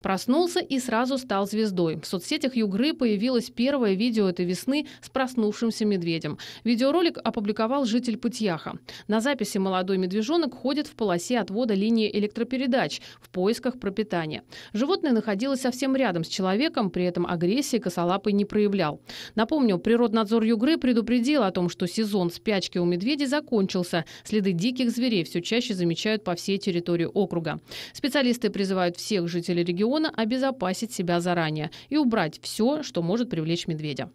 Проснулся и сразу стал звездой. В соцсетях Югры появилось первое видео этой весны с проснувшимся медведем. Видеоролик опубликовал житель Путьяха. На записи молодой медвежонок ходит в полосе отвода линии электропередач в поисках пропитания. Животное находилось совсем рядом с человеком, при этом агрессии косолапый не проявлял. Напомню, природнадзор Югры предупредил о том, что сезон спячки у медведей закончился. Следы диких зверей все чаще замечают по всей территории округа. Специалисты призывают всех жителей региона региона обезопасить себя заранее и убрать все, что может привлечь медведя.